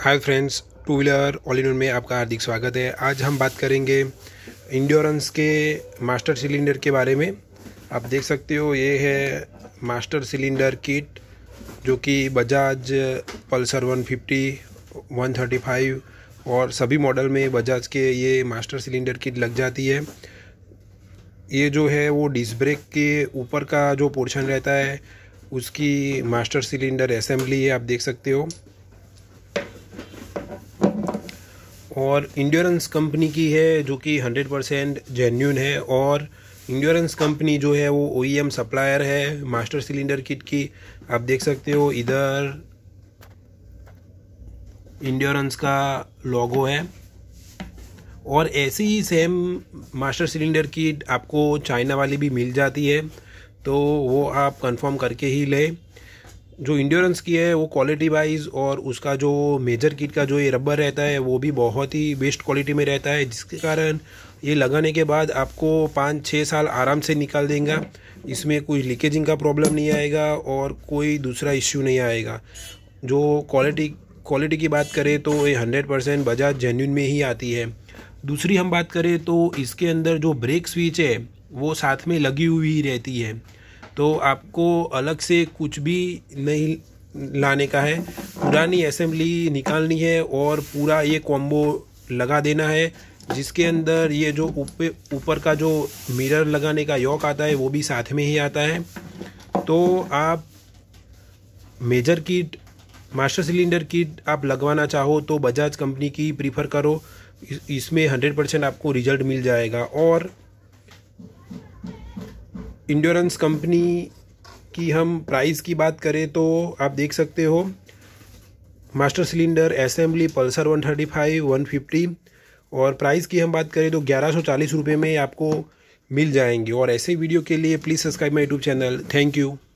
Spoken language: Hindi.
hi friends two wheeler all in में आपका हार्दिक स्वागत है आज हम बात करेंगे इंड्योरेंस के मास्टर सिलेंडर के बारे में आप देख सकते हो ये है मास्टर सिलेंडर किट जो कि बजाज पल्सर 150 135 और सभी मॉडल में बजाज के ये मास्टर सिलेंडर किट लग जाती है ये जो है वो डिस्क ब्रेक के ऊपर का जो पोर्शन रहता है उसकी मास्टर सिलेंडर असेंबली है आप देख सकते हो और इंड्योरेंस कंपनी की है जो कि 100 परसेंट जेन्यून है और इंड्योरेंस कंपनी जो है वो ओ सप्लायर e है मास्टर सिलेंडर किट की आप देख सकते हो इधर इंड्योरेंस का लोगो है और ऐसी ही सेम मास्टर सिलेंडर किट आपको चाइना वाली भी मिल जाती है तो वो आप कंफर्म करके ही लें जो इंड्योरेंस की है वो क्वालिटी वाइज और उसका जो मेजर किट का जो ये रबर रहता है वो भी बहुत ही बेस्ट क्वालिटी में रहता है जिसके कारण ये लगाने के बाद आपको पाँच छः साल आराम से निकाल देगा इसमें कोई लीकेजिंग का प्रॉब्लम नहीं आएगा और कोई दूसरा इश्यू नहीं आएगा जो क्वालिटी क्वालिटी की बात करें तो ये हंड्रेड परसेंट बजाज जेन्यून में ही आती है दूसरी हम बात करें तो इसके अंदर जो ब्रेक स्विच है वो साथ में लगी हुई रहती है तो आपको अलग से कुछ भी नहीं लाने का है पुरानी असेंबली निकालनी है और पूरा ये कॉम्बो लगा देना है जिसके अंदर ये जो ऊपर ऊपर का जो मिरर लगाने का योक आता है वो भी साथ में ही आता है तो आप major kit master cylinder kit आप लगवाना चाहो तो बजाज कंपनी की प्रीफर करो इसमें हंड्रेड परसेंट आपको रिजल्ट मिल जाएगा और इंड्योरेंस कंपनी की हम प्राइस की बात करें तो आप देख सकते हो मास्टर सिलेंडर असेंबली पल्सर 135, 150 और प्राइस की हम बात करें तो ग्यारह सौ चालीस रुपये में आपको मिल जाएंगे और ऐसे वीडियो के लिए please subscribe my YouTube channel thank you